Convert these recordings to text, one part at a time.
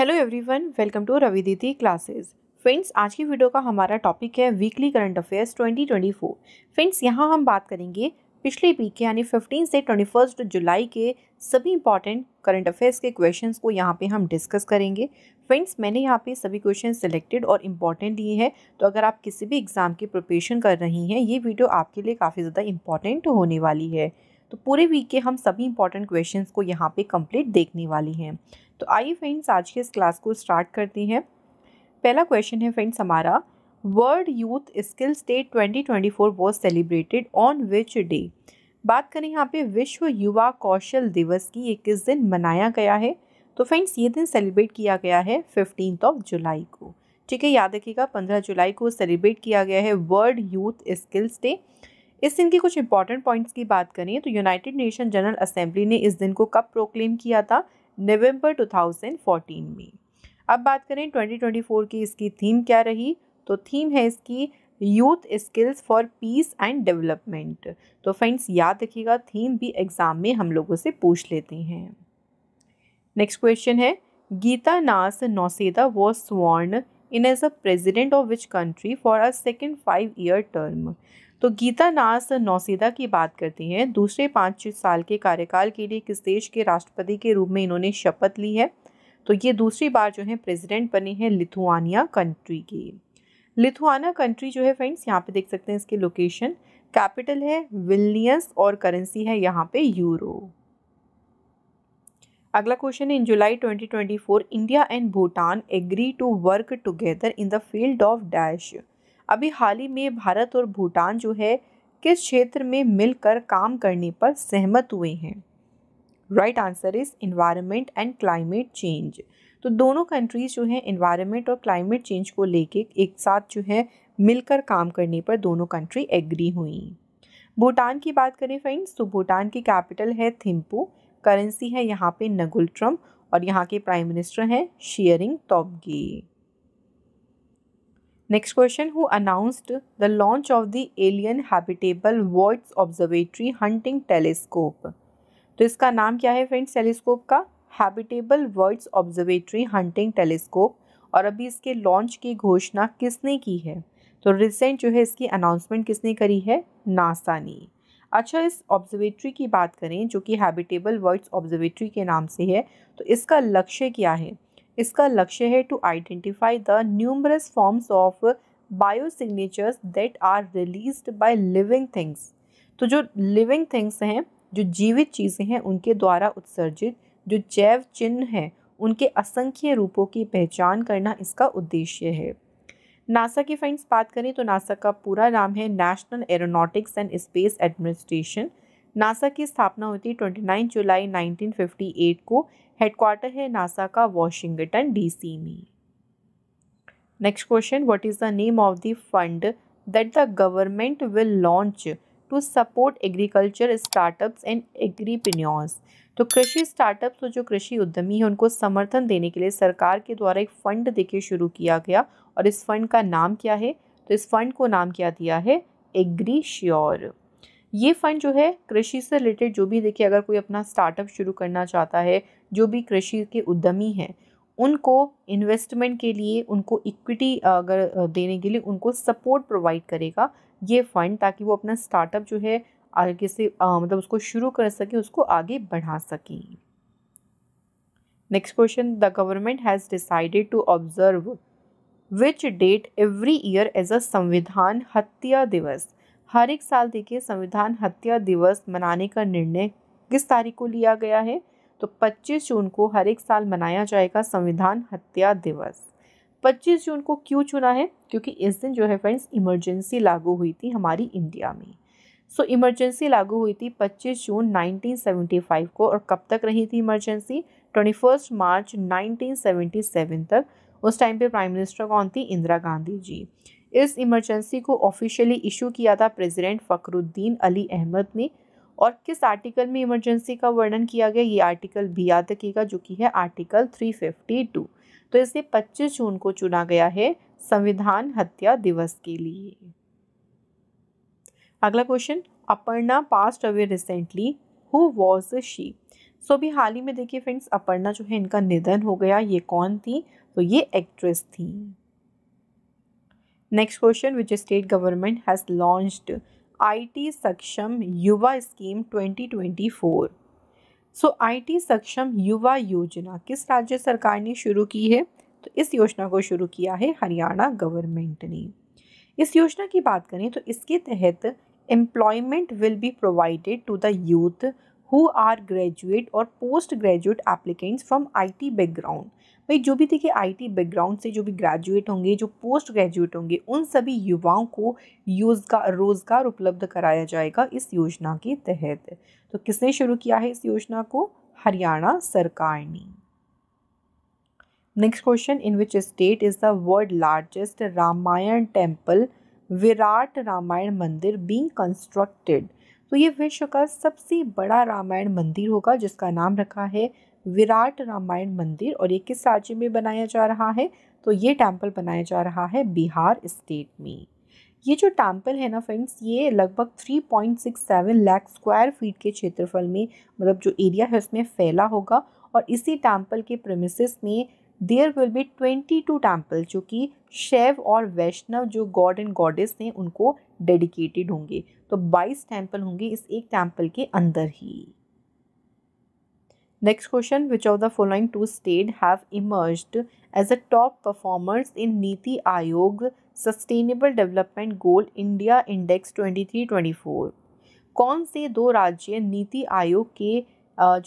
Hello everyone welcome to Ravi Didi classes friends आज की video का हमारा टॉपिक है वीकली करंट अफेयर्स 2024 फ्रेंड्स यहां हम बात करेंगे पिछले वीक के यानी 15 से 21 जुलाई के सभी इंपॉर्टेंट करंट अफेयर्स के क्वेश्चंस को यहाँ पे हम डिस्कस करेंगे फ्रेंड्स मैंने यहाँ पे सभी क्वेश्चन सिलेक्टेड और इम्पॉर्टेंट लिए हैं तो अगर आप किसी भी एग्ज़ाम की प्रिपरेशन कर रही हैं ये वीडियो आपके लिए काफ़ी ज़्यादा इंपॉर्टेंट होने वाली है तो पूरे वीक के हम सभी इंपॉर्टेंट क्वेश्चन को यहाँ पे कम्प्लीट देखने वाली हैं तो आइए फ्रेंड्स आज के इस क्लास को स्टार्ट करती हैं पहला क्वेश्चन है फ्रेंड्स हमारा world youth skills day 2024 was celebrated on which day बात करें यहाँ पे विश्व युवा कौशल दिवस की ये किस दिन मनाया गया है तो फ्रेंड्स ये दिन सेलिब्रेट किया गया है फिफ्टीन ऑफ जुलाई को ठीक है याद रखिएगा पंद्रह जुलाई को सेलिब्रेट किया गया है वर्ल्ड यूथ स्किल्स डे इस दिन के कुछ इंपॉर्टेंट पॉइंट्स की बात करें तो यूनाइटेड नेशन जनरल असेंबली ने इस दिन को कब प्रोक्लेम किया था नवंबर 2014 में अब बात करें 2024 की इसकी थीम क्या रही तो थीम है इसकी youth skills for peace and development तो फ्रेंड्स याद रखिएगा थीम भी एग्ज़ाम में हम लोगों से पूछ लेते हैं नेक्स्ट क्वेश्चन है गीता नास Nauseda was sworn in as a president of which country for a second five year term तो गीता नास नौसेदा की बात करती हैं दूसरे पाँच साल के कार्यकाल के लिए किस देश के राष्ट्रपति के रूप में इन्होंने शपथ ली है तो ये दूसरी बार जो है प्रेसिडेंट बने हैं लिथुआनिया कंट्री की लिथुआना कंट्री जो है फ्रेंड्स यहाँ पे देख सकते हैं इसके लोकेशन कैपिटल है विलनियस और करेंसी है यहाँ पे यूरो अगला क्वेश्चन है in July 2024 India and Bhutan agree to work together in the field of dash अभी हाल ही में भारत और भूटान जो है किस क्षेत्र में मिलकर काम करने पर सहमत हुए हैं right answer is environment and climate change तो दोनों कंट्रीज़ जो हैं इन्वायरमेंट और क्लाइमेट चेंज को लेके एक साथ जो है मिलकर काम करने पर दोनों कंट्री एग्री हुई भूटान की बात करें फ्रेंड्स तो भूटान की कैपिटल है थिम्पू करेंसी है यहाँ पे ट्रम्प और यहाँ के प्राइम मिनिस्टर हैं Tshering Tobgay next question who announced the launch of the alien habitable worlds observatory hunting telescope तो इसका नाम क्या है फ्रेंड्स टेलीस्कोप का habitable worlds observatory hunting telescope और अभी इसके लॉन्च की घोषणा किसने की है तो रिसेंट जो है इसकी अनाउंसमेंट किसने करी है नासा ने अच्छा इस ऑब्जर्वेटरी की बात करें जो कि हैबिटेबल वर्ड्स ऑब्जर्वेटरी के नाम से है तो इसका लक्ष्य क्या है इसका लक्ष्य है to identify the numerous forms of biosignatures that are release by living things तो जो लिविंग थिंग्स हैं जो जीवित चीज़ें हैं उनके द्वारा उत्सर्जित जो जैव चिन्ह हैं उनके असंख्य रूपों की पहचान करना इसका उद्देश्य है नासा की फ्रेंड्स बात करें तो नासा का पूरा नाम है national aeronautics and space administration NASA की स्थापना हुई थी 29 जुलाई 1958 को हेडक्वार्टर है नासा का वॉशिंगटन डीसी में next question what is the name of the fund that the government will launch to support agriculture startups and agripreneurs तो कृषि स्टार्टअप्स और जो कृषि उद्यमी हैं उनको समर्थन देने के लिए सरकार के द्वारा एक फंड देखे शुरू किया गया और इस फंड का नाम क्या है तो इस फंड को नाम क्या दिया है एग्री श्योर ये फंड जो है कृषि से रिलेटेड जो भी देखिए अगर कोई अपना स्टार्टअप शुरू करना चाहता है जो भी कृषि के उद्यमी हैं उनको इन्वेस्टमेंट के लिए उनको इक्विटी अगर देने के लिए उनको सपोर्ट प्रोवाइड करेगा ये फंड ताकि वो अपना स्टार्टअप जो है आगे से आ, मतलब उसको शुरू कर सके उसको आगे बढ़ा सकें next question the government has decided to observe which date every year as a Samvidhan हत्या दिवस हर एक साल देखिए संविधान हत्या दिवस मनाने का निर्णय किस तारीख को लिया गया है तो 25 जून को हर एक साल मनाया जाएगा संविधान हत्या दिवस 25 जून को क्यों चुना है क्योंकि इस दिन जो है फ्रेंड्स इमरजेंसी लागू हुई थी हमारी इंडिया में सो so, इमरजेंसी लागू हुई थी 25 जून 1975 को और कब तक रही थी इमरजेंसी 21 मार्च 1977 तक उस टाइम पे प्राइम मिनिस्टर कौन थी इंदिरा गांधी जी इस इमरजेंसी को ऑफिशियली इशू किया था प्रेसिडेंट फ़खरुद्दीन अली अहमद ने और किस आर्टिकल में इमरजेंसी का वर्णन किया गया ये आर्टिकल भी याद रखिएगा जो कि है आर्टिकल 352 तो इसे 25 जून को चुना गया है संविधान हत्या दिवस के लिए अगला question Aparna passed away recently who was she so अभी हाल ही में देखिए फ्रेंड्स अपर्णा जो है इनका निधन हो गया ये कौन थी तो ये एक्ट्रेस थी state government has launch I T Saksham Yuva scheme twenty twenty 2024? So I T Saksham Yuva योजना किस राज्य सरकार ने शुरू की है तो इस योजना को शुरू किया है हरियाणा गवर्नमेंट ने इस योजना की बात करें तो इसके तहत employment will be provided to the youth who are graduate और post graduate applicants from IT background भाई जो भी देखिए आईटी बैकग्राउंड से जो भी ग्रेजुएट होंगे जो पोस्ट ग्रेजुएट होंगे उन सभी युवाओं को योजगार रोज़गार उपलब्ध कराया जाएगा इस योजना के तहत तो किसने शुरू किया है इस योजना को हरियाणा सरकार ने next question in which state is the world largest Ramayana temple Virat Ramayana Mandir being constructed तो ये विश्व का सबसे बड़ा रामायण मंदिर होगा जिसका नाम रखा है विराट रामायण मंदिर और ये किस राज्य में बनाया जा रहा है तो ये टेम्पल बनाया जा रहा है बिहार स्टेट में ये जो टेम्पल है ना फ्रेंड्स ये लगभग 3.67 लाख स्क्वायर फीट के क्षेत्रफल में मतलब जो एरिया है उसमें फैला होगा और इसी टेम्पल के प्रमिसेस में there will be twenty two temple जो कि शैव और वैष्णव जो गॉड एंड गॉडेस हैं उनको डेडिकेटेड होंगे तो बाईस टेम्पल होंगे इस एक टेम्पल के अंदर ही Next question Which of the following two age have emerged as in top performers in Niti Aayog Sustainable Development Goal India Index 2324? कौन से दो राज्य नीति आयोग के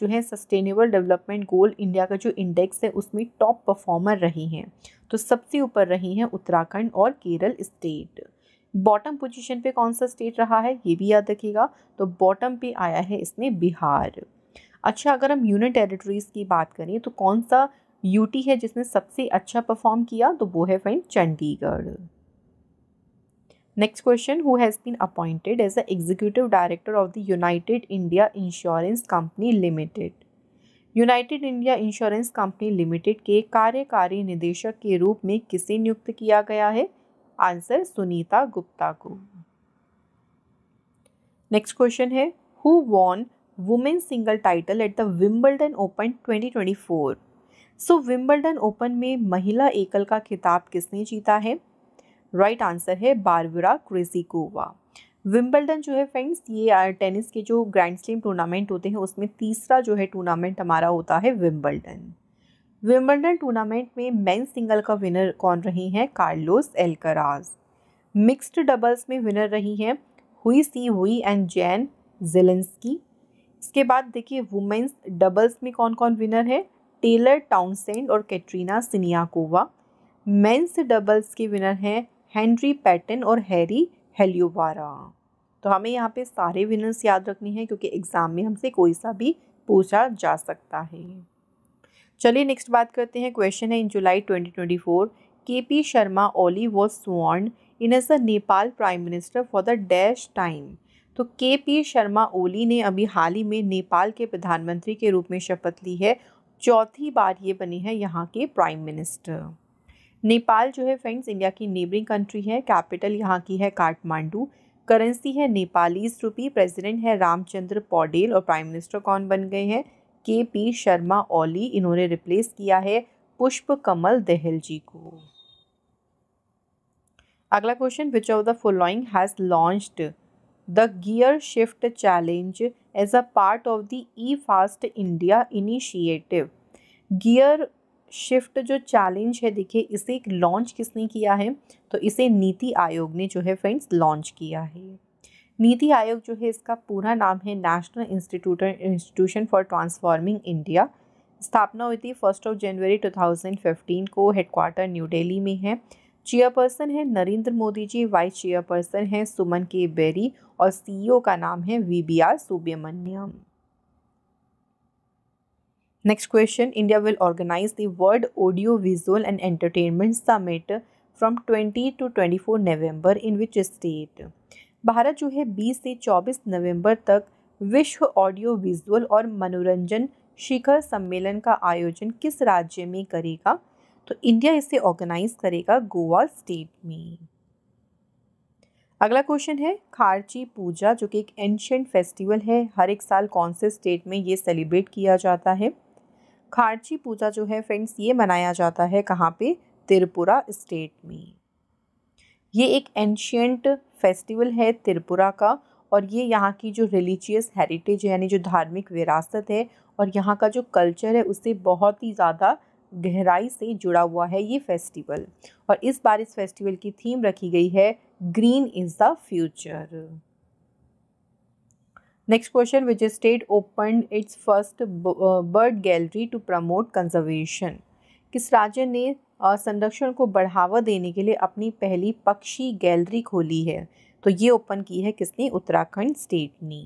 जो है सस्टेनेबल डेवलपमेंट गोल इंडिया का जो इंडेक्स है उसमें टॉप परफॉर्मर रही हैं तो सबसे ऊपर रही हैं उत्तराखंड और केरल स्टेट बॉटम पोजीशन पे कौन सा स्टेट रहा है ये भी याद रखिएगा तो बॉटम पे आया है इसमें बिहार अच्छा अगर हम यूनियन टेरिटरीज़ की बात करें तो कौन सा यूटी है जिसने सबसे अच्छा परफॉर्म किया तो वो है friend Chandigarh next question who has been appointed as a executive director of the United India Insurance Company Limited United India Insurance Company Limited के कार्यकारी निदेशक के रूप में किसे नियुक्त किया गया है आंसर सुनीता गुप्ता को नेक्स्ट क्वेश्चन है who won women single title at the Wimbledon open 2024 so Wimbledon open में महिला एकल का खिताब किसने जीता है राइट right आंसर है बारविरा क्रेजिकोवा विम्बलडन जो है फ्रेंड्स ये टेनिस के जो ग्रैंड स्लैम टूर्नामेंट होते हैं उसमें तीसरा जो है टूर्नामेंट हमारा होता है विम्बलडन विम्बलडन टूर्नामेंट में मेन सिंगल का विनर कौन रही हैं कार्लोस एल्कराज मिक्स्ड डबल्स में विनर रही हैं हुई सी हुई एंड जैन जेलेंस्की इसके बाद देखिए वुमेंस डबल्स में कौन कौन विनर है टेलर टाउनसेंड और कैटरीना सिनियाकोवा मेंस डबल्स के विनर हैं हेनरी पैटन और हैरी हेल्योवारा तो हमें यहाँ पे सारे विनर्स याद रखने हैं क्योंकि एग्ज़ाम में हमसे कोई सा भी पूछा जा सकता है चलिए नेक्स्ट बात करते हैं क्वेश्चन है in July twenty twenty four के P Sharma Oli was स्वॉन्ड in as a Nepal prime minister for the dash time तो के पी शर्मा ओली ने अभी हाल ही में नेपाल के प्रधानमंत्री के रूप में शपथ ली है चौथी बार ये बने हैं यहाँ के प्राइम मिनिस्टर नेपाल जो है फ्रेंड्स इंडिया की नेबरिंग कंट्री है कैपिटल यहाँ की है काठमांडू करेंसी है नेपालीस रुपी प्रेसिडेंट है रामचंद्र पौडेल और प्राइम मिनिस्टर कौन बन गए हैं के पी शर्मा ओली इन्होंने रिप्लेस किया है पुष्प कमल दहल जी को अगला question which of the following has launched the gear shift challenge as a part of the E fast India initiative gear shift जो चैलेंज है देखिए इसे एक लॉन्च किसने किया है तो इसे नीति आयोग ने जो है फ्रेंड्स लॉन्च किया है नीति आयोग जो है इसका पूरा नाम है national institute institution for transforming India स्थापना हुई थी फर्स्ट ऑफ जनवरी 2015 को हेडक्वार्टर न्यू दिल्ली में है चेयरपर्सन है नरेंद्र मोदी जी वाइस चेयरपर्सन है सुमन के बेरी और सीईओ e का नाम है V B R Subrahmanyam next question India will organise the world audio visual and entertainment summit from 20 to 24 November in which state Bharat जो है 20 से 24 नवंबर तक विश्व ऑडियो विजुअल और मनोरंजन शिखर सम्मेलन का आयोजन किस राज्य में करेगा तो इंडिया इसे ऑर्गेनाइज करेगा गोवा स्टेट में अगला क्वेश्चन है खारची पूजा जो कि एक एंशंट फेस्टिवल है हर एक साल कौन से स्टेट में ये सेलिब्रेट किया जाता है खारची पूजा जो है फ्रेंड्स ये मनाया जाता है कहाँ पे त्रिपुरा स्टेट में ये एक एंशियंट फेस्टिवल है त्रिपुरा का और ये यहाँ की जो रिलीजियस हेरिटेज यानी जो धार्मिक विरासत है और यहाँ का जो कल्चर है उससे बहुत ही ज़्यादा गहराई से जुड़ा हुआ है ये फेस्टिवल और इस बार इस फेस्टिवल की थीम रखी गई है green is the future next question which state open its first bird gallery to promote conservation किस राज्य ने संरक्षण को बढ़ावा देने के लिए अपनी पहली पक्षी गैलरी खोली है तो ये ओपन की है किसने उत्तराखंड स्टेट ने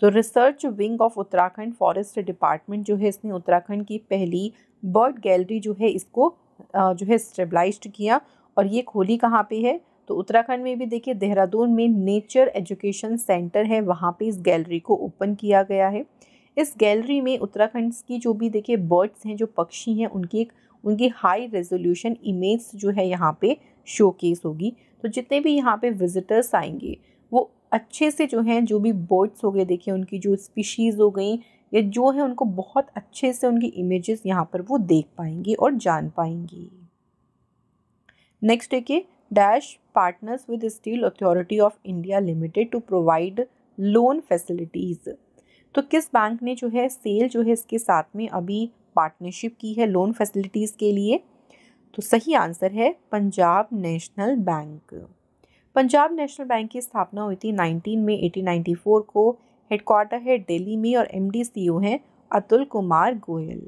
तो research wing of Uttarakhand forest department जो है इसने उत्तराखंड की पहली बर्ड गैलरी जो है इसको जो है स्टेबलाइज किया और ये खोली कहाँ पे है तो उत्तराखंड में भी देखिए देहरादून में नेचर एजुकेशन सेंटर है वहाँ पे इस गैलरी को ओपन किया गया है इस गैलरी में उत्तराखंड की जो भी देखिए बर्ड्स हैं जो पक्षी हैं उनकी एक उनकी हाई रेजोल्यूशन इमेज जो है यहाँ पे शोकेस होगी तो जितने भी यहाँ पे विजिटर्स आएंगे वो अच्छे से जो हैं जो भी बर्ड्स हो गए देखिए उनकी जो स्पीशीज़ हो गई या जो है उनको बहुत अच्छे से उनकी इमेजेस यहाँ पर वो देख पाएंगी और जान पाएंगी नेक्स्ट देखिए dash partners with Steel Authority of India Limited to provide loan facilities तो किस बैंक ने जो है सेल जो है इसके साथ में अभी पार्टनरशिप की है लोन फैसिलिटीज़ के लिए तो सही आंसर है Punjab National Bank Punjab National Bank की स्थापना हुई थी 19 में 1894 को हेडक्वार्टर है दिल्ली में और एमडी सीईओ हैं Atul Kumar Goyal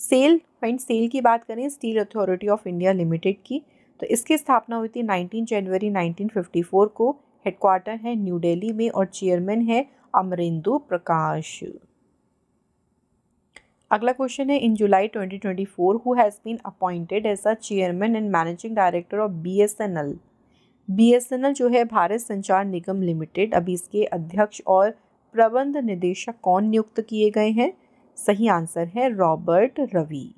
SAIL fund SAIL की बात करें Steel Authority of India Limited की तो इसकी स्थापना हुई थी 19 जनवरी 1954 को हेडक्वार्टर है न्यू दिल्ली में और चेयरमैन है अमरिंदु प्रकाश अगला क्वेश्चन है in July 2024 who has been appointed as a chairman and managing director of B S N L BSNL जो है भारत संचार निगम लिमिटेड अभी इसके अध्यक्ष और प्रबंध निदेशक कौन नियुक्त किए गए हैं सही आंसर है रॉबर्ट रवि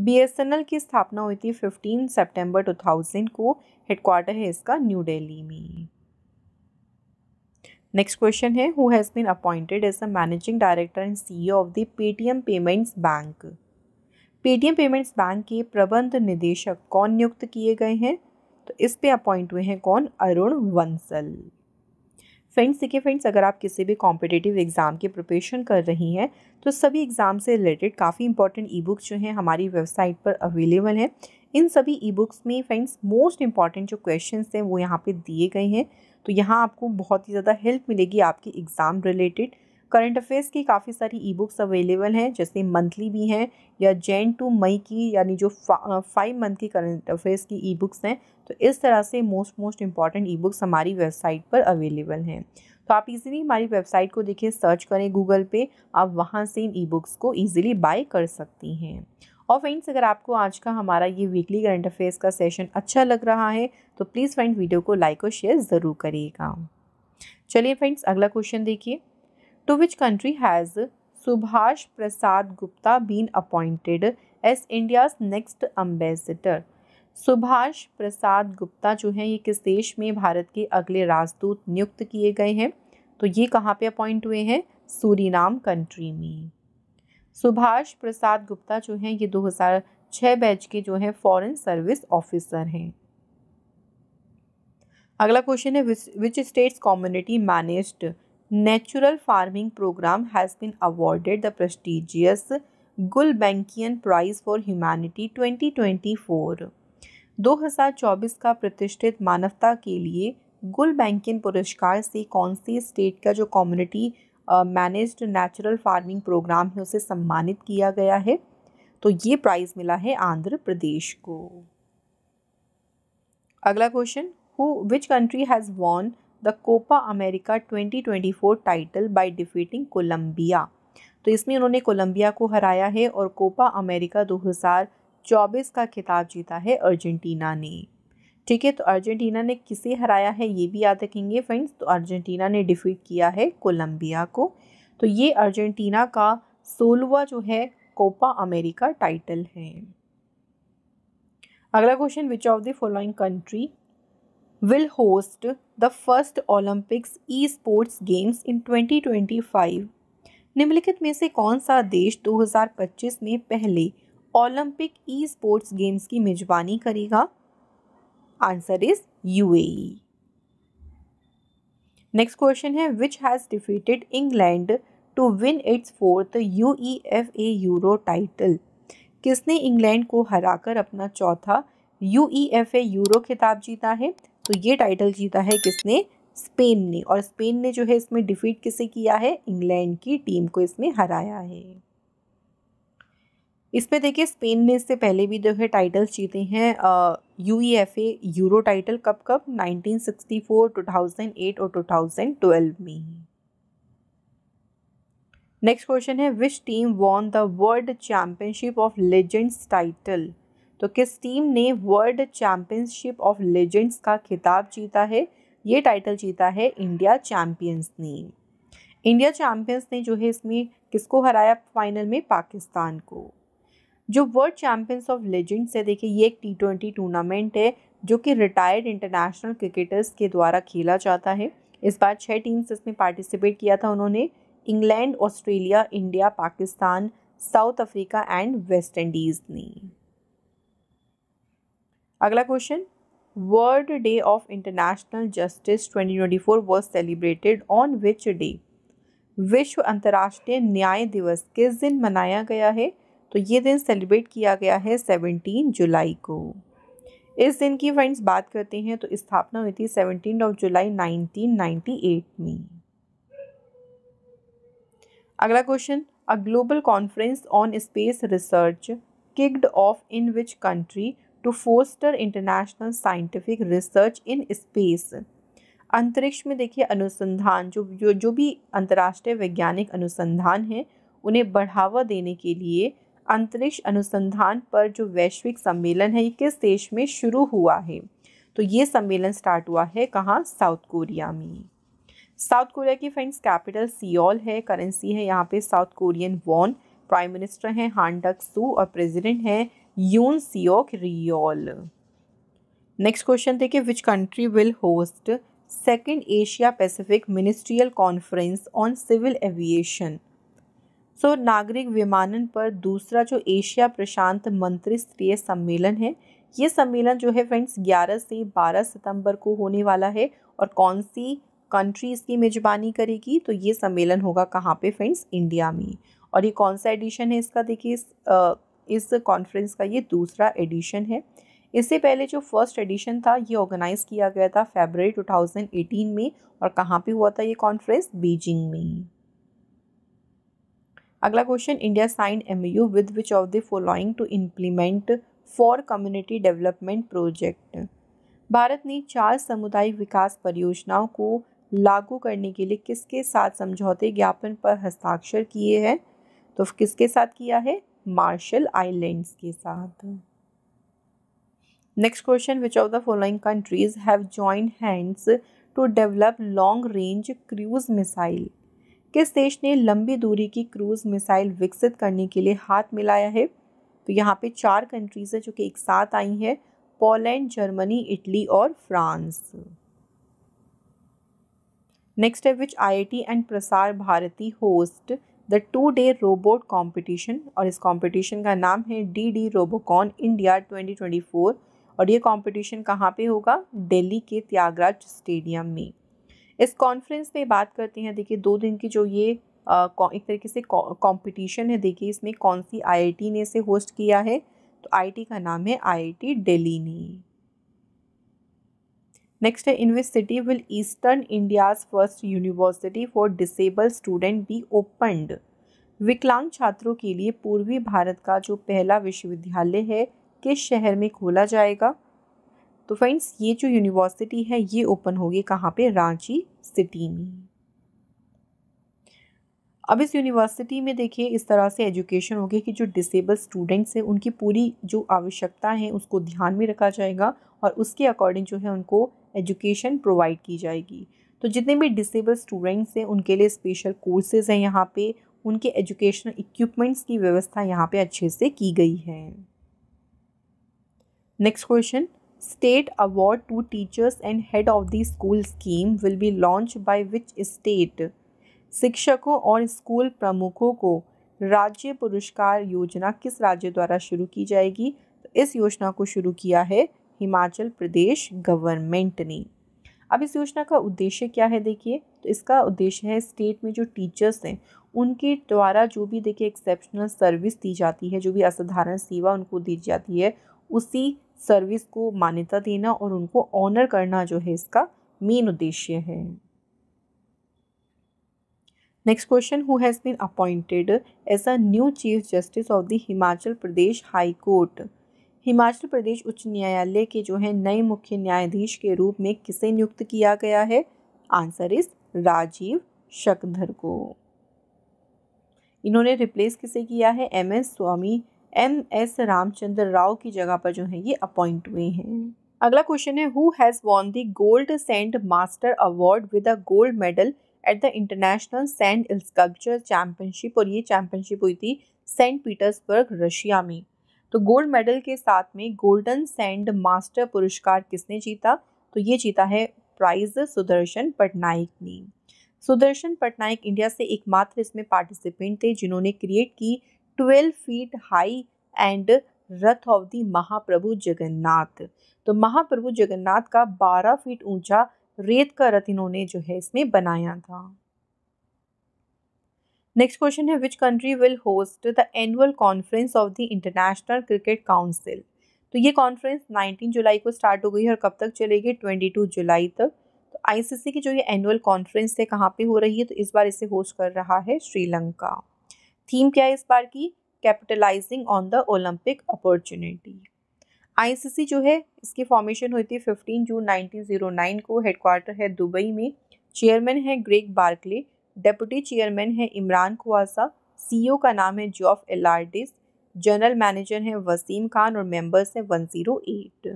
बीएसएनएल की स्थापना हुई थी 15 सितंबर 2000 को हेडक्वार्टर है इसका न्यू दिल्ली में नेक्स्ट क्वेश्चन है who has been appointed as a managing director and CEO of the Paytm Payments Bank Paytm Payments Bank के प्रबंध निदेशक कौन नियुक्त किए गए हैं तो इस पे अपॉइंट हुए हैं कौन अरुण वंसल फ्रेंड्स देखिए फ्रेंड्स अगर आप किसी भी कॉम्पिटेटिव एग्ज़ाम की प्रिपरेशन कर रही हैं तो सभी एग्ज़ाम से रिलेटेड काफ़ी इंपॉर्टेंट ई बुक्स जो हैं हमारी वेबसाइट पर अवेलेबल हैं इन सभी ई बुक्स में फ्रेंड्स मोस्ट इंपॉर्टेंट जो क्वेश्चन हैं वो यहाँ पर दिए गए हैं तो यहाँ आपको बहुत ही ज़्यादा हेल्प मिलेगी आपकी एग्ज़ाम रिलेटेड करंट अफेयर्स की काफ़ी सारी ई बुक्स अवेलेबल हैं जैसे मंथली भी हैं या जैन टू मई की यानी जो फाइव मंथ की करंट अफेयर्स की ई बुक्स हैं तो इस तरह से most most important e books हमारी वेबसाइट पर अवेलेबल हैं तो आप इजीली हमारी वेबसाइट को देखिए सर्च करें गूगल पे आप वहाँ से इन ई बुक्स को ईजिली बाय कर सकती हैं और फ्रेंड्स अगर आपको आज का हमारा ये वीकली करंट अफेयर्स का सेशन अच्छा लग रहा है तो प्लीज़ फ्रेंड वीडियो को लाइक और शेयर ज़रूर करिएगा चलिए फ्रेंड्स अगला क्वेश्चन देखिए to which country has Subhash Prasad Gupta been appointed as India's next ambassador? Subhash प्रसाद गुप्ता जो हैं ये किस देश में भारत के अगले राजदूत नियुक्त किए गए हैं तो ये कहाँ पे अपॉइंट हुए हैं सूरीनाम कंट्री में सुभाष प्रसाद गुप्ता जो हैं ये 2006 बैच के जो हैं फॉरेन सर्विस ऑफिसर हैं अगला क्वेश्चन है which states community managed Natural Farming Program has been awarded the prestigious Gulbenkian prize for humanity 2024 2024 का प्रतिष्ठित मानवता के लिए गुलबैंकियन पुरस्कार से कौन सी स्टेट का जो community managed natural farming program है उसे सम्मानित किया गया है तो ये प्राइज़ मिला है आंध्र प्रदेश को अगला question who which country has won the Copa America 2024 title by defeating Colombia तो इसमें उन्होंने कोलंबिया को हराया है और कोपा अमेरिका 2024 का खिताब जीता है अर्जेंटीना ने ठीक है तो अर्जेंटीना ने किसे हराया है ये भी याद रखेंगे फ्रेंड्स तो अर्जेंटीना ने डिफीट किया है कोलंबिया को तो ये अर्जेंटीना का सोलवा जो है कोपा अमेरिका टाइटल है अगला question which of the following country will host the first Olympics e-sports games in 2025. निम्नलिखित में से कौन सा देश 2025 में पहले ओलंपिक ई स्पोर्ट्स गेम्स की मेजबानी करेगा answer is UAE next question है which has defeated England to win its fourth U E F A Euro title किसने इंग्लैंड को हराकर अपना चौथा U E F A Euro खिताब जीता है तो ये टाइटल जीता है किसने स्पेन ने और स्पेन ने जो है इसमें डिफीट किसे किया है इंग्लैंड की टीम को इसमें हराया है इसमें देखिए स्पेन ने इससे पहले भी जो है टाइटल्स जीते हैं U E F A Euro title कब कब 1964, 2008 और 2012 में नेक्स्ट क्वेश्चन है which team won the world championship of legends title तो किस टीम ने वर्ल्ड चैम्पियनशिप ऑफ लेजेंड्स का खिताब जीता है ये टाइटल जीता है इंडिया चैम्पियंस ने इंडिया चैम्पियंस ने जो है इसमें किसको हराया फाइनल में पाकिस्तान को जो वर्ल्ड चैम्पियंस ऑफ लेजेंड्स है देखिए ये एक टी ट्वेंटी टूर्नामेंट है जो कि रिटायर्ड इंटरनेशनल क्रिकेटर्स के द्वारा खेला जाता है इस बार छः टीम्स इसमें पार्टिसिपेट किया था उन्होंने England Australia India Pakistan South Africa and West Indies ने अगला question world day of international justice 2024 twenty four was celebrated on which day विश्व अंतर्राष्ट्रीय न्याय दिवस किस दिन मनाया गया है तो ये दिन सेलिब्रेट किया गया है 17 जुलाई को इस दिन की फ्रेंड्स बात करते हैं तो स्थापना हुई थी सेवनटीन ऑफ जुलाई 1998 में अगला question a global conference on space research kicked off in which country to foster international scientific research in space अंतरिक्ष में देखिए अनुसंधान जो जो जो भी अंतर्राष्ट्रीय वैज्ञानिक अनुसंधान है उन्हें बढ़ावा देने के लिए अंतरिक्ष अनुसंधान पर जो वैश्विक सम्मेलन है ये किस देश में शुरू हुआ है तो ये सम्मेलन स्टार्ट हुआ है कहाँ साउथ कोरिया में साउथ कोरिया की फ्रेंड्स कैपिटल सियोल है करेंसी है यहाँ पे South Korean won prime minister हैं हांडक सू और प्रेसिडेंट हैं यून सियोक रियोल नेक्स्ट क्वेश्चन देखिए which country will host second Asia Pacific ministerial conference on civil aviation so नागरिक विमानन पर दूसरा जो एशिया प्रशांत मंत्री स्तरीय सम्मेलन है ये सम्मेलन जो है फ्रेंड्स 11 से 12 सितंबर को होने वाला है और कौन सी कंट्री इसकी मेजबानी करेगी तो ये सम्मेलन होगा कहाँ पे फ्रेंड्स इंडिया में और ये कौन सा एडिशन है इसका देखिए इस कॉन्फ्रेंस का ये दूसरा एडिशन है इससे पहले जो फर्स्ट एडिशन था ये ऑर्गेनाइज़ किया गया था फेबररी 2018 में और कहाँ पे हुआ था ये कॉन्फ्रेंस बीजिंग में अगला question India sign M U with which of the following to implement for community development project Bharat ने चार सामुदायिक विकास परियोजनाओं को लागू करने के लिए किसके साथ समझौते ज्ञापन पर हस्ताक्षर किए हैं तो किसके साथ किया है मार्शल आइलैंड्स के साथ next question which of the following countries have joint hands to develop long range cruise missile किस देश ने लंबी दूरी की क्रूज मिसाइल विकसित करने के लिए हाथ मिलाया है तो यहाँ पे चार कंट्रीज है जो कि एक साथ आई हैं पोलैंड जर्मनी इटली और फ्रांस नेक्स्ट है which I and Prasar Bharati host the two day robot competition और इस कॉम्पिटिशन का नाम है डी डी रोबोकॉन इंडिया 2024 और ये कॉम्पिटिशन कहाँ पे होगा दिल्ली के त्यागराज स्टेडियम में इस कॉन्फ्रेंस में बात करते हैं देखिए दो दिन की जो ये आ, एक तरीके से कॉम्पिटिशन है देखिए इसमें कौन सी टी ने इसे होस्ट किया है तो टी का नाम है टी डेली ने नेक्स्ट है in which city will eastern India's first university for disable student be opened विकलांग छात्रों के लिए पूर्वी भारत का जो पहला विश्वविद्यालय है किस शहर में खोला जाएगा तो फ्रेंड्स ये जो यूनिवर्सिटी है ये ओपन होगी कहाँ पे रांची सिटी में अब इस यूनिवर्सिटी में देखिए इस तरह से एजुकेशन होगी कि जो डिसेबल स्टूडेंट्स हैं उनकी पूरी जो आवश्यकता है उसको ध्यान में रखा जाएगा और उसके अकॉर्डिंग जो है उनको एजुकेशन प्रोवाइड की जाएगी तो जितने भी डिसेबल स्टूडेंट्स हैं उनके लिए स्पेशल कोर्सेज़ हैं यहाँ पे उनके एजुकेशनल इक्विपमेंट्स की व्यवस्था यहाँ पे अच्छे से की गई है next question state award to teachers and head of the school scheme will be launch by which state शिक्षकों और स्कूल प्रमुखों को राज्य पुरस्कार योजना किस राज्य द्वारा शुरू की जाएगी तो इस योजना को शुरू किया है हिमाचल प्रदेश गवर्नमेंट ने अब इस योजना का उद्देश्य क्या है देखिए तो इसका उद्देश्य है स्टेट में जो टीचर्स हैं उनके द्वारा जो भी देखिए एक्सेप्शनल सर्विस दी जाती है जो भी असाधारण सेवा उनको दी जाती है उसी सर्विस को मान्यता देना और उनको ऑनर करना जो है इसका मेन उद्देश्य है next question who has been appointed as a new chief justice of the Himachal Pradesh high court Himachal Pradesh उच्च न्यायालय के जो है नए मुख्य न्यायाधीश के रूप में किसे नियुक्त किया गया है आंसर इज राजीव शकधर को इन्होंने रिप्लेस किसे किया है M S Swami M S Ramachandra Rao की जगह पर जो है ये अपॉइंट हुए हैं अगला क्वेश्चन है who has won the gold sand master award with a gold medal at the international sand sculpture championship और ये चैंपियनशिप हुई थी सेंट पीटर्सबर्ग रशिया में तो गोल्ड मेडल के साथ में गोल्डन सैंड मास्टर पुरस्कार किसने जीता तो ये जीता है प्राइज सुदर्शन पटनायक ने सुदर्शन पटनायक इंडिया से एकमात्र इसमें पार्टिसिपेंट थे जिन्होंने क्रिएट की twelve feet high and rath of the Mahaprabhu Jagannath तो महाप्रभु जगन्नाथ का बारह फीट ऊंचा रेत का रथ इन्होंने जो है इसमें बनाया था नेक्स्ट क्वेश्चन है which country will host the annual conference of the International Cricket Council तो ये कॉन्फ्रेंस 19 जुलाई को स्टार्ट हो गई है और कब तक चलेगी 22 जुलाई तक तो आईसीसी की जो ये एनुअल कॉन्फ्रेंस है कहाँ पे हो रही है तो इस बार इसे होस्ट कर रहा है श्रीलंका थीम क्या है इस बार की capitalising on the Olympic opportunity ICC जो है इसकी फॉर्मेशन हुई थी 15 जून 1909 को हेडक्वार्टर है दुबई में चेयरमैन है ग्रेग बार्कले डेप्यूटी चेयरमैन है इमरान खुआसा सीईओ का नाम है जॉफ एलार्डिस जनरल मैनेजर हैं वसीम खान और मेंबर्स हैं वन जीरो एट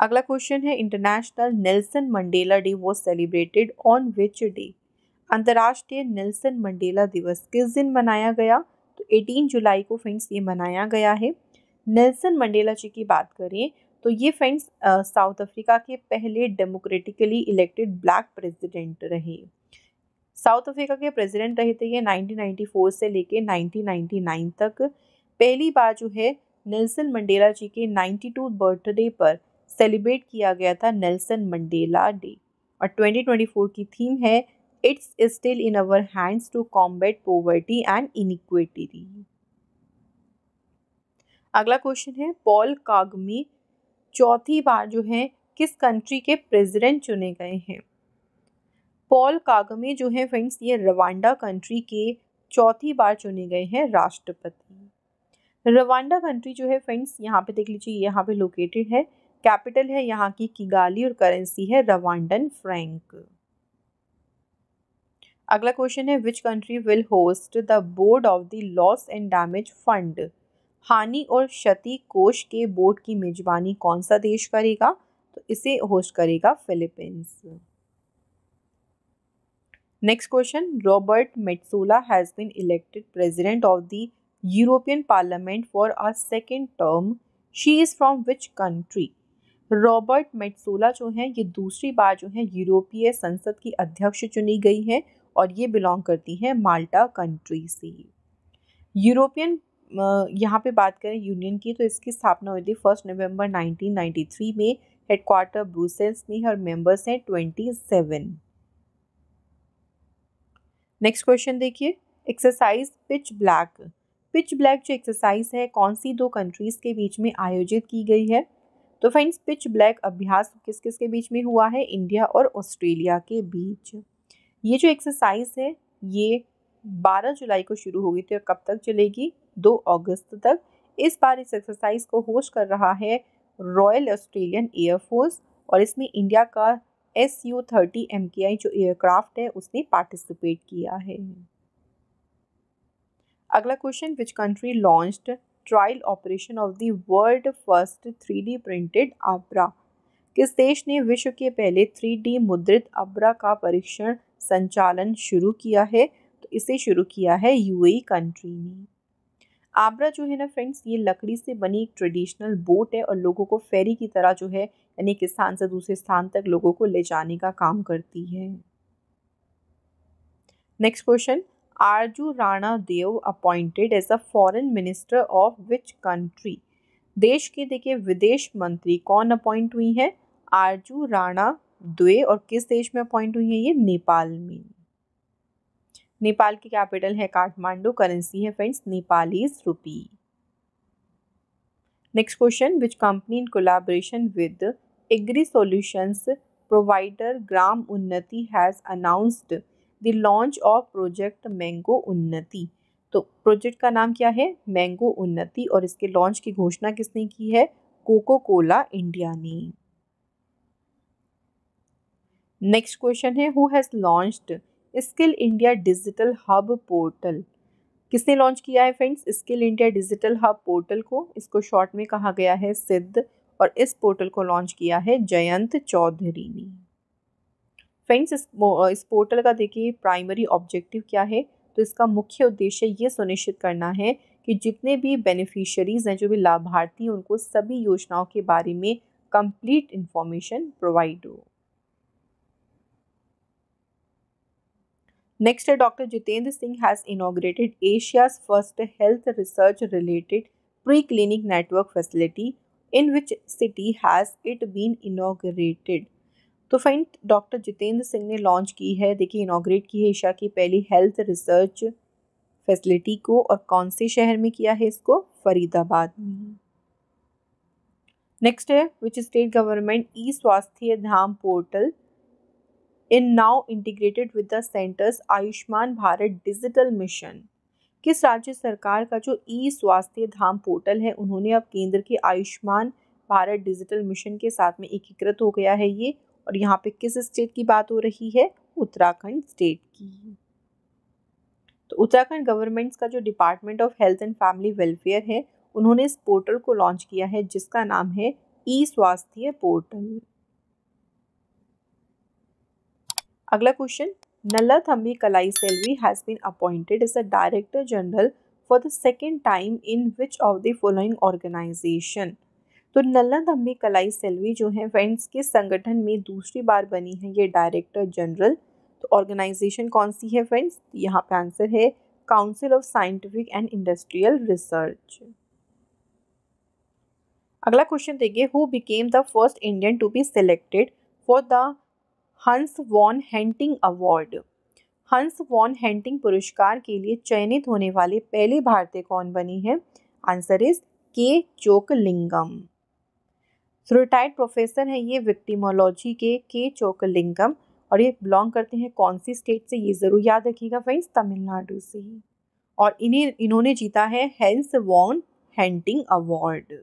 अगला क्वेश्चन है इंटरनेशनल नेल्सन मंडेला डे वो सेलिब्रेटेड ऑन विच डे अंतर्राष्ट्रीय नेल्सन मंडेला दिवस किस दिन मनाया गया तो 18 जुलाई को फ्रेंड्स ये मनाया गया है नेल्सन मंडेला जी की बात करें तो ये फ्रेंड्स साउथ अफ्रीका के पहले डेमोक्रेटिकली इलेक्टेड ब्लैक प्रेसिडेंट रहे साउथ अफ्रीका के प्रेसिडेंट रहे थे ये 1994 से लेके 1999 तक पहली बार जो है नेल्सन मंडेला जी के 92 बर्थडे पर सेलिब्रेट किया गया था नेल्सन मंडेला डे और 2024 की थीम है it's still in our hands to combat poverty and inequity अगला क्वेश्चन है पॉल कागमी चौथी बार जो है किस कंट्री के प्रेसिडेंट चुने गए हैं पॉल कागमे जो है फ्रेंड्स ये रवांडा कंट्री के चौथी बार चुने गए हैं राष्ट्रपति रवांडा कंट्री जो है फ्रेंड्स यहाँ पे देख लीजिए यहाँ पे लोकेटेड है कैपिटल है यहाँ की किगाली और करेंसी है रवांडन फ्रैंक अगला क्वेश्चन है which country will host the board of the loss and damage fund हानि और क्षति कोष के बोर्ड की मेजबानी कौन सा देश करेगा तो इसे होस्ट करेगा Philippines next question Robert Metsola has been elected president of the European Parliament for a second term she is from which country Robert Metsola जो हैं ये दूसरी बार जो है यूरोपीय संसद की अध्यक्ष चुनी गई हैं और ये बिलोंग करती हैं माल्टा कंट्री से यूरोपियन यहाँ पे बात करें यूनियन की तो इसकी स्थापना हुई थी फर्स्ट नवंबर 1993 में हेडक्वार्टर ब्रूसेल्स में और मेंबर्स हैं 27 नेक्स्ट क्वेश्चन देखिए exercise Pitch Black Pitch Black जो एक्सरसाइज है कौन सी दो कंट्रीज़ के बीच में आयोजित की गई है तो फ्रेंड्स पिच ब्लैक अभ्यास किस किस के बीच में हुआ है इंडिया और ऑस्ट्रेलिया के बीच ये जो एक्सरसाइज है ये 12 जुलाई को शुरू होगी तो कब तक चलेगी दो अगस्त तक इस बार इस एक्सरसाइज को होस्ट कर रहा है रॉयल ऑस्ट्रेलियन एयरफोर्स और इसमें इंडिया का एस यू थर्टी एम के आई जो एयरक्राफ्ट है उसने पार्टिसिपेट किया है अगला question which country launch trial operation of the world first three D printed आबरा किस देश ने विश्व के पहले थ्री डी मुद्रित आबरा का परीक्षण संचालन शुरू किया है तो इसे शुरू किया है यूएई कंट्री e ने आबरा जो है ना फ्रेंड्स ये लकड़ी से बनी एक ट्रेडिशनल बोट है और लोगों को फेरी की तरह जो है यानी एक स्थान से दूसरे स्थान तक लोगों को ले जाने का काम करती है next question Arzu Rana Deuba appointed as a foreign minister of which country देश के देखिए विदेश मंत्री कौन अपॉइंट हुई है आरजू राणा द्वे और किस देश में अपॉइंट हुई है ये नेपाल में नेपाल की कैपिटल है काठमांडू करेंसी है friends Nepalese rupee next question which company in collaboration with agri solutions provider Gram Unnati has announced the launch of project mango Unnati तो प्रोजेक्ट का नाम क्या है मैंगो उन्नति और इसके लॉन्च की घोषणा किसने की है कोको कोला इंडिया ने नेक्स्ट क्वेश्चन है who has launched Skill India Digital Hub portal किसने लॉन्च किया है friends Skill India Digital Hub portal को इसको शॉर्ट में कहा गया है सिद्ध और इस पोर्टल को लॉन्च किया है जयंत चौधरी ने फ्रेंड्स इस, इस पोर्टल का देखिए प्राइमरी ऑब्जेक्टिव क्या है तो इसका मुख्य उद्देश्य ये सुनिश्चित करना है कि जितने भी बेनिफिशरीज़ हैं जो भी लाभार्थी हैं उनको सभी योजनाओं के बारे में कंप्लीट इन्फॉर्मेशन प्रोवाइड हो नेक्स्ट है doctor Jitendra Singh has inaugurated Asia's first health research related pre clinic network facility in which city has it been inaugurated तो फ्रेंड डॉक्टर जितेंद्र सिंह ने लॉन्च की है देखिए इनोग्रेट की है एशिया की पहली हेल्थ रिसर्च फैसिलिटी को और कौन से शहर में किया है इसको फरीदाबाद में नेक्स्ट है which state government e Swasthya Dham portal in now integrated with the centre's Ayushman Bharat digital mission किस राज्य सरकार का जो ई स्वास्थ्य धाम पोर्टल है उन्होंने अब केंद्र के आयुष्मान भारत डिजिटल मिशन के साथ में एकीकृत हो गया है ये और यहाँ पे किस स्टेट की बात हो रही है उत्तराखंड स्टेट की तो उत्तराखंड गवर्नमेंट्स का जो department of health and family welfare है उन्होंने इस पोर्टल को लॉन्च किया है जिसका नाम है ई स्वास्थ्य पोर्टल अगला question Thambi Kalai Selvi has been appointed as a director general for the second time in which of the following organisation तो नल्ला थम्बी कलाई सेल्वी जो है फ्रेंड्स के संगठन में दूसरी बार बनी है ये डायरेक्टर जनरल तो ऑर्गेनाइजेशन कौन सी है फ्रेंड्स यहाँ पे आंसर है council of scientific and industrial research अगला क्वेश्चन देखिए who became the first Indian to be selected for the Hans von Hentig award Hans von Hentig पुरस्कार के लिए चयनित होने वाले पहले भारतीय कौन बनी है आंसर इज के चोकलिंगम रिटायर्ड प्रोफेसर हैं ये विक्टिमोलॉजी के के चोकलिंगम और ये बिलोंग करते हैं कौन सी स्टेट से ये ज़रूर याद रखिएगा फ्रेंड्स तमिलनाडु से ही और इन्हें इन्होंने जीता है हेंस वॉन हेंटिंग अवार्ड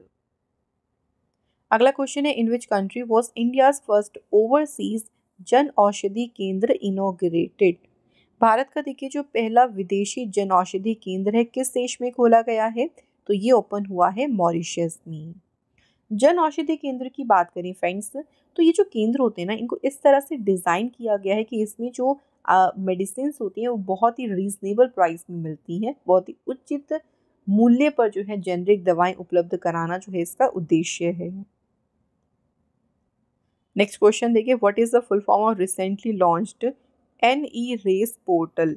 अगला क्वेश्चन है in which country was India's first overseas Jan Aushadhi केंद्र इनोग्रेटेड भारत का देखिए जो पहला विदेशी जन औषधि केंद्र है किस देश में खोला गया है तो ये ओपन हुआ है मॉरिशस में जन औषधि केंद्र की बात करें फ्रेंड्स तो ये जो केंद्र होते हैं ना इनको इस तरह से डिज़ाइन किया गया है कि इसमें जो मेडिसिन होती हैं वो बहुत ही रीजनेबल प्राइस में मिलती हैं बहुत ही उचित मूल्य पर जो है जेनरिक दवाएं उपलब्ध कराना जो है इसका उद्देश्य है नेक्स्ट क्वेश्चन देखिए what is the full form of recently launched N E RACE portal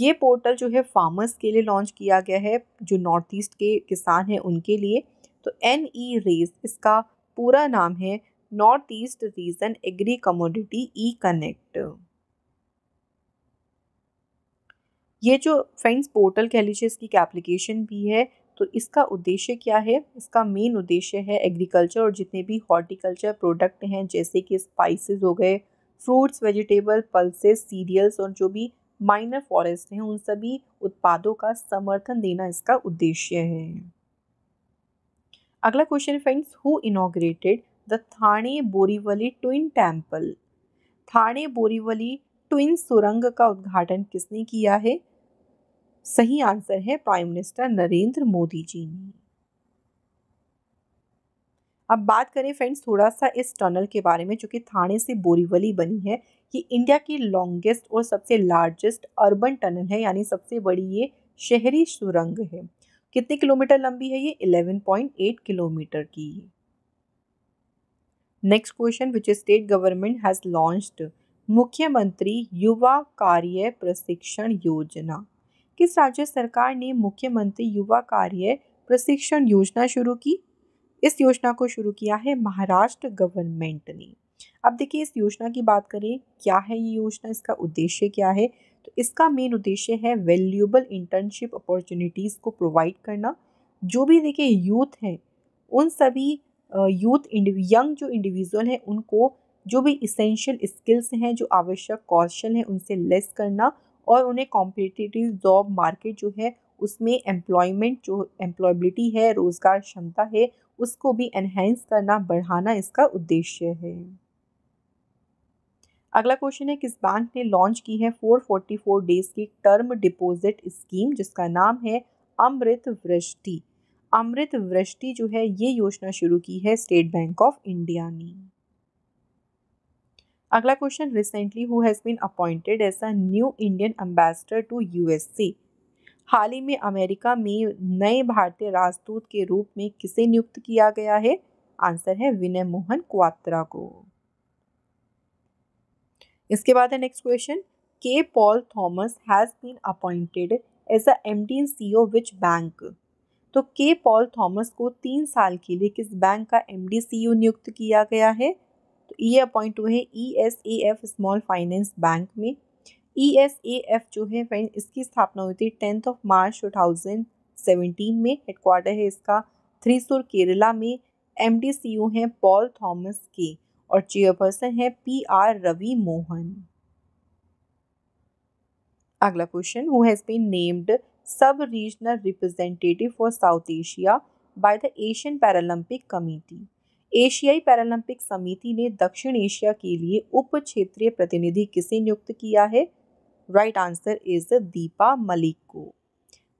ये पोर्टल जो है फार्मर्स के लिए लॉन्च किया गया है जो नॉर्थ ईस्ट के किसान हैं उनके लिए तो एन ई रेस इसका पूरा नाम है North East region agri commodity e connect ये जो फ्रेंड्स पोर्टल कह लीजिए इसकी एप्लीकेशन भी है तो इसका उद्देश्य क्या है इसका मेन उद्देश्य है एग्रीकल्चर और जितने भी हॉर्टिकल्चर प्रोडक्ट हैं जैसे कि स्पाइसेस हो गए फ्रूट्स वेजिटेबल पल्सेस सीरियल्स और जो भी माइनर फॉरेस्ट हैं उन सभी उत्पादों का समर्थन देना इसका उद्देश्य है अगला question friends who inaugurated the Thane Borivali twin temple Thane Borivali twin सुरंग का उद्घाटन किसने किया है सही आंसर है प्राइम मिनिस्टर नरेंद्र मोदी जी ने अब बात करें फ्रेंड्स थोड़ा सा इस टनल के बारे में जो कि थाने से बोरीवली बनी है ये इंडिया की लॉन्गेस्ट और सबसे लार्जेस्ट अर्बन टनल है यानी सबसे बड़ी ये शहरी सुरंग है कितने किलोमीटर लंबी है ये 11.8 किलोमीटर की next question which state government has launched Mukhyamantri Yuva कार्य प्रशिक्षण योजना किस राज्य सरकार ने मुख्यमंत्री युवा कार्य प्रशिक्षण योजना शुरू की इस योजना को शुरू किया है महाराष्ट्र गवर्नमेंट ने अब देखिए इस योजना की बात करें क्या है ये योजना इसका उद्देश्य क्या है तो इसका मेन उद्देश्य है वैल्यूएबल इंटर्नशिप अपॉर्चुनिटीज़ को प्रोवाइड करना जो भी देखिए यूथ हैं उन सभी यूथ यंग जो इंडिविजुअल हैं उनको जो भी इसेंशियल स्किल्स हैं जो आवश्यक कौशल हैं उनसे लेस करना और उन्हें कॉम्पिटिटिव जॉब मार्केट जो है उसमें एम्प्लॉयमेंट जो एम्प्लॉयबिलिटी है रोज़गार क्षमता है उसको भी एनहेंस करना बढ़ाना इसका उद्देश्य है अगला क्वेश्चन है किस बैंक ने लॉन्च की है 444 डेज की टर्म डिपॉजिट स्कीम जिसका नाम है अमृत वृष्टि अमृत वृष्टि जो है ये योजना शुरू की है स्टेट बैंक ऑफ इंडिया ने अगला question recently who has been appointed as a new Indian ambassador to USA हाल ही में अमेरिका में नए भारतीय राजदूत के रूप में किसे नियुक्त किया गया है आंसर है विनय मोहन क्वात्रा को इसके बाद है next question K Paul Thomas has been appointed as a M D CEO which bank तो के पॉल थॉमस को तीन साल के लिए किस बैंक का एम डी सी ओ नियुक्त किया गया है ये e अपॉइंट हुए हैं E S A F small finance bank में ई एस ए एफ जो है फ्रेंड इसकी स्थापना हुई थी tenth of March two thousand seventeen में हेडक्वार्टर है इसका थ्रीसुर केरला में एम डी सी यू हैं पॉल थॉमस के और चेयरपर्सन है पी आर रवि मोहन अगला question who has been named sub regional representative for South Asia by the Asian Paralympic Committee एशियाई पैरालंपिक समिति ने दक्षिण एशिया के लिए उप क्षेत्रीय प्रतिनिधि किसे नियुक्त किया है right answer is Deepa Malik को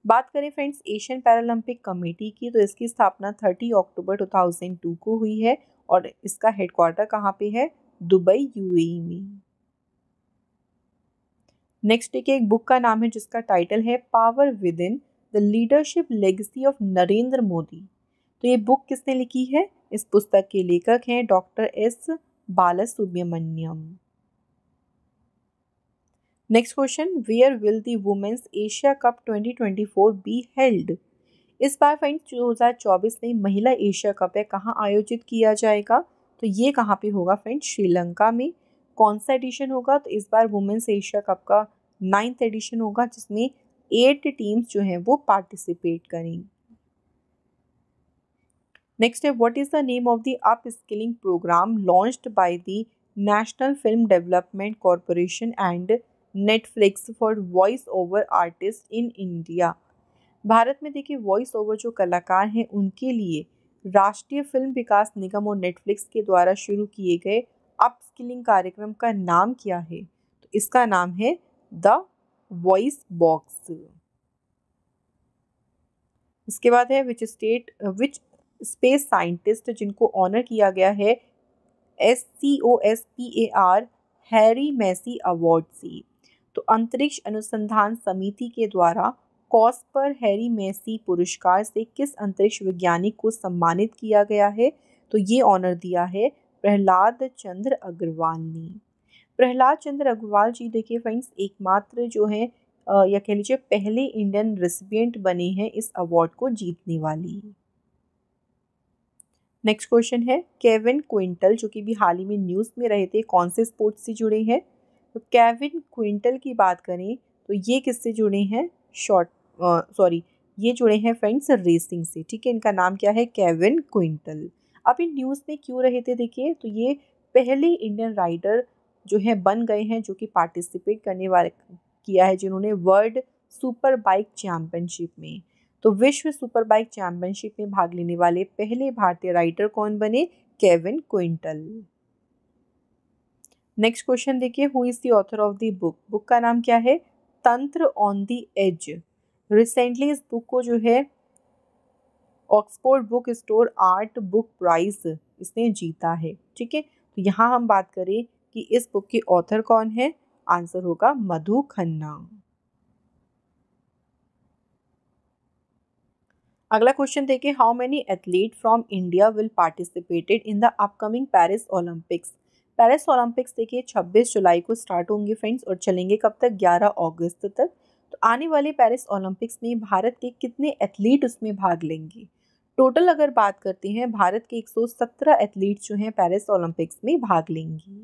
बात करें फ्रेंड्स एशियन पैरालंपिक कमेटी की तो इसकी स्थापना 30 अक्टूबर 2002 को हुई है और इसका हेडक्वार्टर कहाँ पे है दुबई यूएई e में नेक्स्ट एक एक बुक का नाम है जिसका टाइटल है power within the leadership legacy of Narendra Modi तो ये बुक किसने लिखी है इस पुस्तक के लेखक हैं doctor S Balasubramaniam next question where will the women's Asia Cup 2024 be held इस बार फ्रेंड 2024 में महिला एशिया कप है कहाँ आयोजित किया जाएगा तो ये कहाँ पे होगा फ्रेंड श्रीलंका में कौन सा एडिशन होगा तो इस बार वुमेन्स एशिया कप का नाइन्थ एडिशन होगा जिसमें एट टीम्स जो हैं वो पार्टिसिपेट करेंगी है what is the name of the upskilling programme launched by the National Film Development Corporation and Netflix for voice over artist in India Bharat में देखिए वॉइस ओवर जो कलाकार हैं उनके लिए राष्ट्रीय फिल्म विकास निगम और नेटफ्लिक्स के द्वारा शुरू किए गए अप स्किलिंग कार्यक्रम का नाम क्या है तो इसका नाम है द वॉइस बॉक्स इसके बाद है which state which space scientist जिनको ऑनर किया गया है S C O S P A R Harry Massey award से तो अंतरिक्ष अनुसंधान समिति के द्वारा कॉस्पर हैरी मैसी पुरस्कार से किस अंतरिक्ष वैज्ञानिक को सम्मानित किया गया है तो ये ऑनर दिया है प्रहलाद चंद्र अग्रवाल ने प्रहलाद चंद्र अग्रवाल जी देखिए फ्रेंड्स एकमात्र जो है या कह लीजिए पहले इंडियन रेसिपियंट बने हैं इस अवार्ड को जीतने वाली नेक्स्ट क्वेश्चन है केविन क्विंटल जो कि भी हाल ही में न्यूज़ में रहे थे कौन से स्पोर्ट्स से जुड़े हैं तो केविन क्विंटल की बात करें तो ये किससे जुड़े हैं शॉर्ट सॉरी ये जुड़े हैं फ्रेंड्स रेसिंग से ठीक है इनका नाम क्या है केविन क्विंटल अब इन न्यूज़ में क्यों रहे थे देखिए तो ये पहले इंडियन राइडर जो है बन गए हैं जो कि पार्टिसिपेट करने वाले किया है जिन्होंने वर्ल्ड सुपर बाइक चैम्पियनशिप में तो विश्व बाइक चैंपियनशिप में भाग लेने वाले पहले भारतीय राइडर कौन बने केविन क्विंटल नेक्स्ट क्वेश्चन देखिए who is the author of the book book का नाम क्या है Tantra on the edge recently इस बुक को जो है Oxford bookstore art book prize इसने जीता है ठीक है तो यहाँ हम बात करें कि इस बुक के ऑथर कौन है आंसर होगा मधु खन्ना अगला क्वेश्चन देखिए how many athlete from India will participated in the upcoming Paris Olympics Paris Olympics देखिए 26 जुलाई को स्टार्ट होंगे फ्रेंड्स और चलेंगे कब तक 11 अगस्त तक तो आने वाले पेरिस ओलंपिक्स में भारत के कितने एथलीट उसमें भाग लेंगे टोटल अगर बात करते हैं भारत के 117 एथलीट जो हैं पेरिस ओलंपिक्स में भाग लेंगे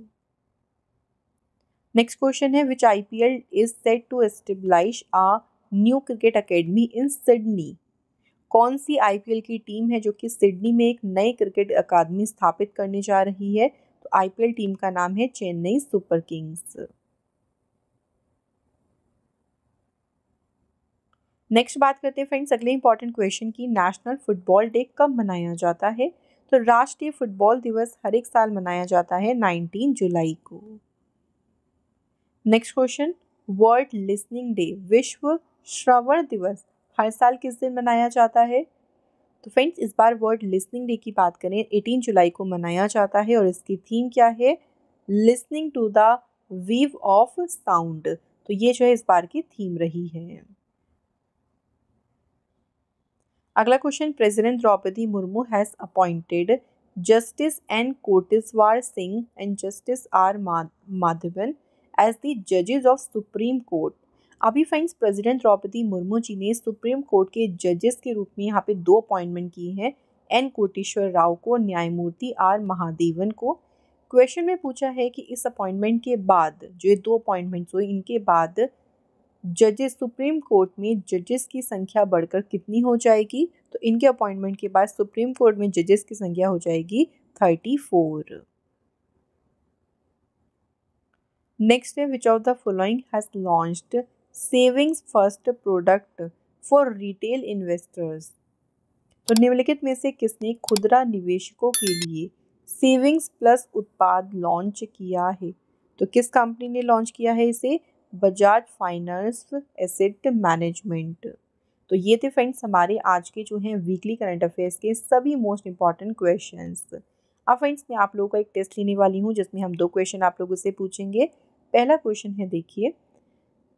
नेक्स्ट क्वेश्चन है which I P L is set to stabilise a new cricket academy in Sydney कौन सी आईपीएल की टीम है जो कि सिडनी में एक नए क्रिकेट अकादमी स्थापित करने जा रही है तो आईपीएल टीम का नाम है चेन्नई सुपर किंग्स नेक्स्ट बात करते हैं फ्रेंड्स अगले इंपॉर्टेंट क्वेश्चन की नेशनल फुटबॉल डे कब मनाया जाता है तो राष्ट्रीय फुटबॉल दिवस हर एक साल मनाया जाता है 19 जुलाई को next question world listening day विश्व श्रवण दिवस हर साल किस दिन मनाया जाता है तो फ्रेंड्स इस बार वर्ल्ड लिसनिंग डे की बात करें एटीन जुलाई को मनाया जाता है और इसकी थीम क्या है listening to the weave of sound तो ये जो है इस बार की थीम रही है अगला question president Draupadi Murmu has appointed justice N Kotiswar Singh and justice R Madhavan as the जजेस ऑफ सुप्रीम कोर्ट अभी फ्रेंड्स प्रेसिडेंट द्रौपदी मुर्मू जी ने सुप्रीम कोर्ट के जजेस के रूप में यहाँ पे दो अपॉइंटमेंट किए हैं एन कोटेश्वर राव को न्यायमूर्ति आर महादेवन को क्वेश्चन में पूछा है कि इस अपॉइंटमेंट के बाद जो ये दो अपॉइंटमेंट्स हुए इनके बाद जजेस सुप्रीम कोर्ट में जजेस की संख्या बढ़कर कितनी हो जाएगी तो इनके अपॉइंटमेंट के बाद सुप्रीम कोर्ट में जजेस की संख्या हो जाएगी थर्टी फोर नेक्स्ट है which of the following has launched savings first product for retail investors तो निम्नलिखित में से किसने खुदरा निवेशकों के लिए सेविंग्स प्लस उत्पाद लॉन्च किया है तो किस कंपनी ने लॉन्च किया है इसे बजाज फाइनेंस एसेट मैनेजमेंट तो ये थे फ्रेंड्स हमारे आज के जो हैं वीकली करंट अफेयर्स के सभी मोस्ट इंपॉर्टेंट क्वेश्चंस अब फ्रेंड्स मैं आप लोगों का एक टेस्ट लेने वाली हूँ जिसमें हम दो क्वेश्चन आप लोगों से पूछेंगे पहला क्वेश्चन है देखिए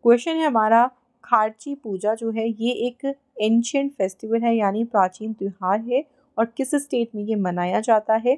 क्वेश्चन है हमारा खारची पूजा जो है ये एक एंशियंट फेस्टिवल है यानी प्राचीन त्यौहार है और किस स्टेट में ये मनाया जाता है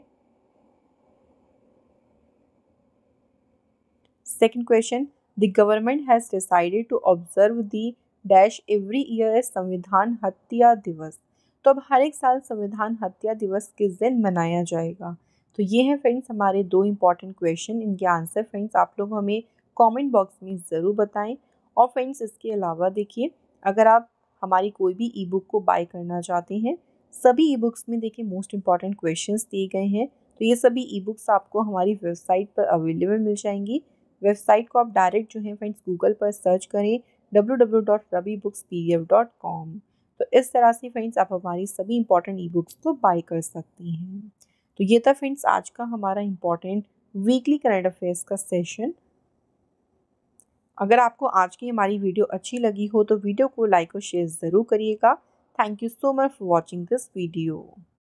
second question the government has decided to observe the dash every year संविधान हत्या दिवस तो अब हर एक साल संविधान हत्या दिवस किस दिन मनाया जाएगा तो ये हैं फ्रेंड्स हमारे दो इंपॉर्टेंट क्वेश्चन इनके आंसर फ्रेंड्स आप लोग हमें कमेंट बॉक्स में ज़रूर बताएं और फ्रेंड्स इसके अलावा देखिए अगर आप हमारी कोई भी ई बुक को बाय करना चाहते हैं सभी ई बुक्स में देखिए मोस्ट इंपॉर्टेंट क्वेश्चन दिए गए हैं तो ये सभी ई बुक्स आपको हमारी वेबसाइट पर अवेलेबल मिल जाएंगी वेबसाइट को आप डायरेक्ट जो है फ्रेंड्स गूगल पर सर्च करें कॉम तो इस तरह से फ्रेंड्स आप हमारी सभी इंपॉर्टेंट ई बुक्स को बाई कर सकती हैं तो ये था फ्रेंड्स आज का हमारा इम्पॉर्टेंट वीकली करंट अफेयर्स का सेशन अगर आपको आज की हमारी वीडियो अच्छी लगी हो तो वीडियो को लाइक और शेयर ज़रूर करिएगा thank you so much for watching this video